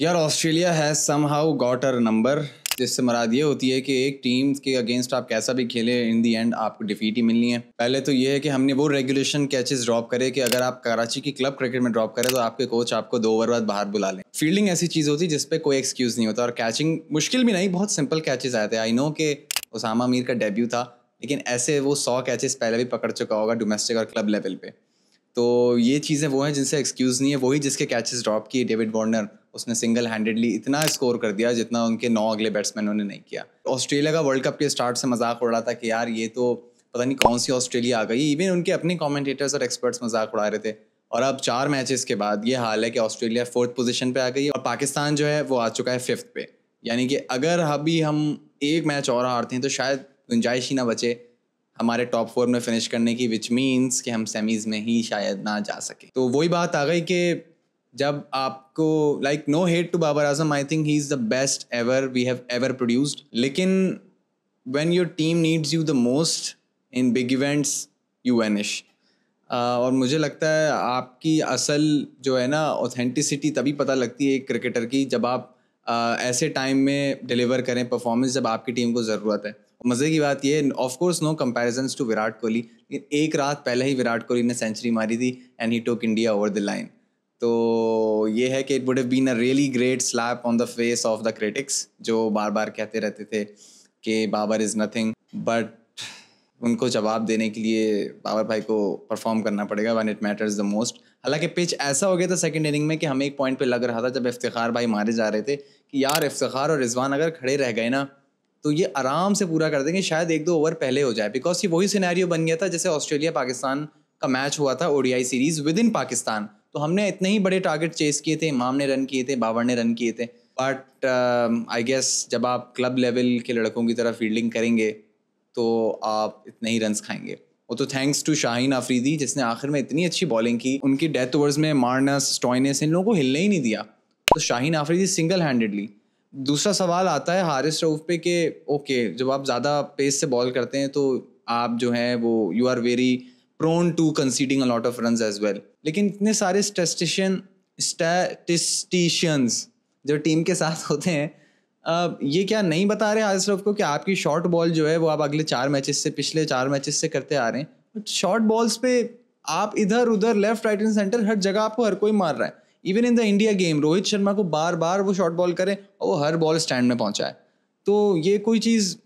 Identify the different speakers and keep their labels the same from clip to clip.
Speaker 1: यार Australia has somehow got our number जिससे मराद ये होती है कि एक टीम के अगेंस्ट आप कैसा भी खेले इन दी एंड आपको डिफीट ही मिलनी है पहले तो ये है कि हमने वो रेगुलेशन कैचेस ड्रॉप करे कि अगर आप कराची की क्लब क्रिकेट में ड्रॉप करें तो आपके कोच आपको दो ओवर बाद बाहर बुला लें फील्डिंग ऐसी चीज़ होती है जिसपे कोई एक्सक्यूज़ नहीं होता और कैचिंग मुश्किल भी नहीं बहुत सिंपल कैचेज आए थे आई नो के उसामा मीर का डेब्यू था लेकिन ऐसे वो सौ कैचेस पहले भी पकड़ चुका होगा डोमेस्टिक और क्लब लेवल पे तो ये चीज़ें वो हैं जिनसे एक्सक्यूज़ नहीं है वही जिसके कैचेस ड्रॉप किए डेविड वार्नर उसने सिंगल हैंडेडली इतना स्कोर कर दिया जितना उनके नौ अगले बैट्समैनों ने नहीं किया ऑस्ट्रेलिया का वर्ल्ड कप के स्टार्ट से मजाक उड़ रहा था कि यार ये तो पता नहीं कौन सी ऑस्ट्रेलिया आ गई इवन उनके अपने कॉमेंटेटर्स और एक्सपर्ट्स मजाक उड़ा रहे थे और अब चार मैचेस के बाद ये हाल है कि ऑस्ट्रेलिया फोर्थ पोजीशन पे आ गई और पाकिस्तान जो है वो आ चुका है फिफ्थ पे यानी कि अगर अभी हम एक मैच और हारते हैं तो शायद गुंजाइश ही ना बचे हमारे टॉप फोर में फिनिश करने की विच मीन्स कि हम सेमीज़ में ही शायद ना जा सके तो वही बात आ गई कि जब आपको like no hate to Babar Azam I think he is the best ever we have ever produced लेकिन when your team needs you the most in big events you vanish और मुझे लगता है आपकी असल जो है ना ऑथेंटिसिटी तभी पता लगती है एक क्रिकेटर की जब आप uh, ऐसे टाइम में डिलीवर करें परफॉर्मेंस जब आपकी टीम को ज़रूरत है मज़े की बात ये of course no comparison to Virat Kohli लेकिन एक रात पहले ही विराट कोहली ने सेंचुरी मारी थी and he took India over the line तो ये है कि it would have been a really great slap on the face of the critics जो बार बार कहते रहते थे कि बाबर इज़ नथिंग बट उनको जवाब देने के लिए बाबर भाई को परफॉर्म करना पड़ेगा when it matters the most हालांकि पिच ऐसा हो गया था सेकेंड इनिंग में कि हमें एक पॉइंट पे लग रहा था जब इफ्तार भाई मारे जा रहे थे कि यार इफ्तार और रिजवान अगर खड़े रह गए ना तो ये आराम से पूरा कर देंगे शायद एक दो ओवर पहले हो जाए बिकॉज ये वही सीनारियो बन गया था जैसे ऑस्ट्रेलिया पाकिस्तान का मैच हुआ था ODI series within Pakistan तो हमने इतने ही बड़े टारगेट चेस किए थे इमाम ने रन किए थे बाबर ने रन किए थे बट आई गेस जब आप क्लब लेवल के लड़कों की तरह फील्डिंग करेंगे तो आप इतने ही रन खाएंगे वो तो थैंक्स टू शाहीन आफरीदी जिसने आखिर में इतनी अच्छी बॉलिंग की उनकी डेथ ओवर्स में मार्नस स्टॉइनेस इन लोगों को हिलने ही नहीं दिया तो शाहीन आफरीदी सिंगल हैंडेडली दूसरा सवाल आता है हारिस रऊफ पे कि ओके जब आप ज़्यादा पेस से बॉल करते हैं तो आप जो हैं वो you are very prone to conceding a lot of run as well लेकिन इतने सारे स्टेस्टिशियन स्टैटिस्टिशियंस जो टीम के साथ होते हैं आ, ये क्या नहीं बता रहे हाजिर को कि आपकी शॉर्ट बॉल जो है वो आप अगले चार मैचेस से पिछले चार मैचेस से करते आ रहे हैं शॉर्ट बॉल्स पे आप इधर उधर लेफ्ट राइट एंड सेंटर हर जगह आपको हर कोई मार रहा है even in the India game Rohit Sharma को बार बार वो शॉर्ट बॉल करें और वो हर बॉल स्टैंड में पहुंचा है तो ये कोई चीज़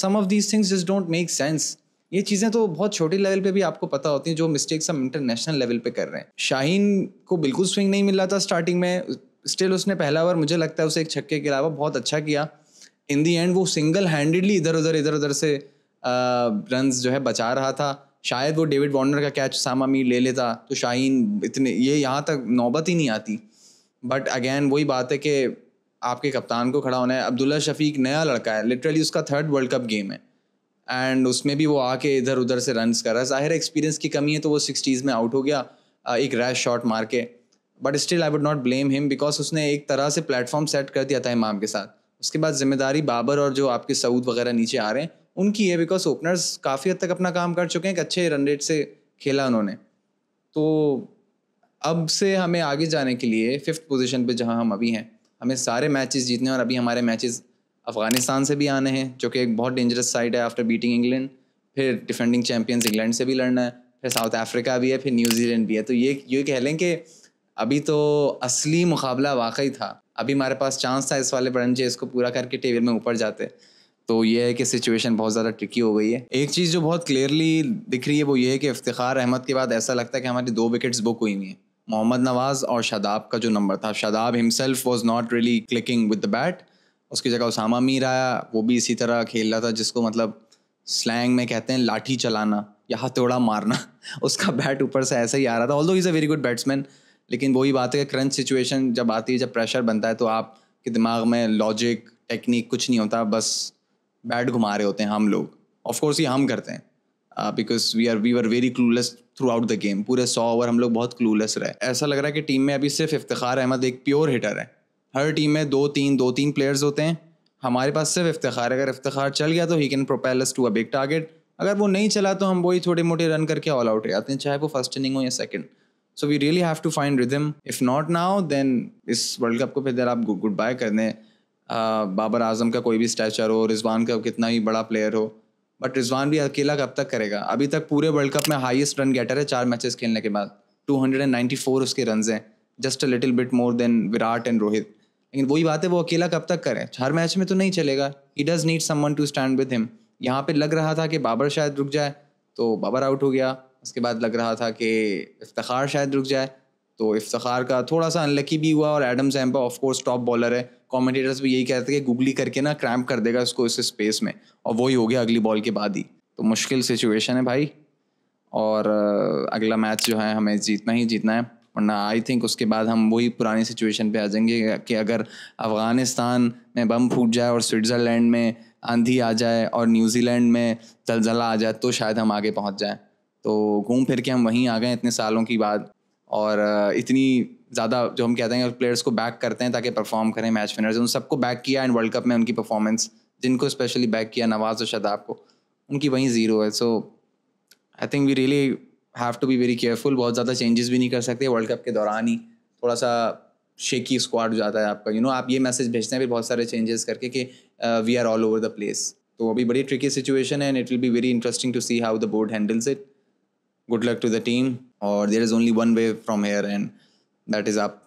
Speaker 1: some of these things just don't make sense ये चीज़ें तो बहुत छोटे लेवल पे भी आपको पता होती हैं जो मिस्टेक्स हम इंटरनेशनल लेवल पे कर रहे हैं शाहीन को बिल्कुल स्विंग नहीं मिल रहा था स्टार्टिंग में स्टिल उसने पहला ओवर मुझे लगता है उसे एक छक्के के अलावा बहुत अच्छा किया इन दी एंड वो सिंगल हैंडेडली इधर उधर इधर उधर से रन जो है बचा रहा था शायद वो डेविड वार्नर का कैच सामा मीर ले लेता तो शाहीन इतने ये यहाँ तक नौबत ही नहीं आती बट अगेन वही बात है कि आपके कप्तान को खड़ा होना है अब्दुल्ला शफीक नया लड़का है लिटरली उसका थर्ड वर्ल्ड कप गेम है एंड उसमें भी वो आके इधर उधर से रन कर रहा है ज़ाहिर एक्सपीरियंस की कमी है तो वो सिक्सटीज़ में आउट हो गया एक रैश शॉट मार के but still I would not blame him because उसने एक तरह से प्लेटफॉर्म सेट कर दिया था इमाम के साथ उसके बाद जिम्मेदारी बाबर और जो आपके सऊद वगैरह नीचे आ रहे हैं उनकी है बिकॉज ओपनर्स काफ़ी हद तक अपना काम कर चुके हैं एक अच्छे रन रेट से खेला उन्होंने तो अब से हमें आगे जाने के लिए फिफ्थ पोजिशन पर जहाँ हम अभी हैं हमें सारे मैचेस जीतने और अभी हमारे मैचेस अफगानिस्तान से भी आने हैं जो कि एक बहुत डेंजरस साइड है आफ्टर बीटिंग इंग्लैंड फिर डिफेंडिंग चैम्पियंस इंग्लैंड से भी लड़ना है फिर साउथ अफ्रीका भी है फिर न्यूजीलैंड भी है तो ये ये कह लें कि अभी तो असली मुकाबला वाकई था अभी हमारे पास चांस था इस वाले ब्रन चेस इसको पूरा करके टेबल में ऊपर जाते तो ये है कि सिचुएशन बहुत ज़्यादा ट्रिकी हो गई है एक चीज़ जो बहुत क्लियरली दिख रही है वो ये है कि इफ्तार अहमद के बाद ऐसा लगता है कि हमारी दो विकेट्स बुक हुई हुई हैं मोहम्मद नवाज़ और शादाब का जो नंबर था Shadab himself was not really clicking with the bat उसकी जगह उसामा मीर आया वो भी इसी तरह खेल रहा था जिसको मतलब स्लैंग में कहते हैं लाठी चलाना या हथौड़ा मारना उसका बैट ऊपर से ऐसा ही आ रहा था all is a very good batsman लेकिन वही बात है कि करंट सिचुएशन जब आती है जब प्रेशर बनता है तो आप के दिमाग में लॉजिक टेक्निक कुछ नहीं होता बस बैट घुमा रहे होते हैं हम लोग ऑफकोर्स ये हम करते हैं because we are we are very clueless throughout the game पूरे सौ ओवर हम लोग बहुत क्लूलेस रहे ऐसा लग रहा है कि टीम में अभी सिर्फ इफ्तार अहमद एक प्योर हिटर है हर टीम में दो तीन दो तीन प्लेयर्स होते हैं हमारे पास सिर्फ इफ्तार अगर इफ्तार चल गया तो he can propel us to a big target अगर वो नहीं चला तो हम वही छोटे मोटे रन करके ऑल आउट जाते हैं चाहे वो फर्स्ट इनिंग हो या second so we really have to find rhythm if not now then इस वर्ल्ड कप को फिर आप गुड बाय कर दें बाबर आजम का कोई भी स्टैचर हो रिजवान का कितना ही बड़ा प्लेयर हो बट रिजवान भी अकेला कब तक करेगा अभी तक पूरे वर्ल्ड कप में हाइस्ट रन गेटर है चार मैचेस खेलने के बाद फोर उसके रन हैं just a little bit more than Virat and Rohit लेकिन वही बात है वो अकेला कब तक करें हर मैच में तो नहीं चलेगा he does need someone to stand with him यहाँ पे लग रहा था कि बाबर शायद रुक जाए तो बाबर आउट हो गया उसके बाद लग रहा था कि इफ्तार शायद रुक जाए तो इफ्तार का थोड़ा सा अनलकी भी हुआ और Adam Zampa of course top bowler है कॉमेंटेटर्स भी यही कहते कि गुगली करके ना क्रैम्प कर देगा उसको इस स्पेस में और वही हो गया अगली बॉल के बाद ही तो मुश्किल सिचुएशन है भाई और अगला मैच जो है हमें जीतना ही जीतना है वरना आई थिंक उसके बाद हम वही पुरानी सिचुएशन पे आ जाएंगे कि अगर अफ़गानिस्तान में बम फूट जाए और स्विट्ज़रलैंड में आंधी आ जाए और न्यूजीलैंड में जलजला आ जाए तो शायद हम आगे पहुंच जाए तो घूम फिर के हम वहीं आ गए इतने सालों की बाद और इतनी ज़्यादा जो हम कहते हैं प्लेयर्स को बैक करते हैं ताकि परफॉर्म करें मैच विनर्स उन सबको बैक किया एंड वर्ल्ड कप में उनकी परफॉर्मेंस जिनको स्पेशली बैक किया नवाज़ और शदाब को उनकी वहीं ज़ीरो है so I think we really have to be very careful बहुत ज़्यादा चेंजेस भी नहीं कर सकते वर्ल्ड कप के दौरान ही थोड़ा सा शेकी स्क्वाड हो जाता है आपका यू you नो know, आप ये मैसेज भेजते हैं फिर बहुत सारे चेंजेस करके कि we are all over the place तो अभी बड़ी ट्रिकी सिचुएशन है and it will be very interesting to see how the board handles it good luck to the team और there is only one way from here and that is आप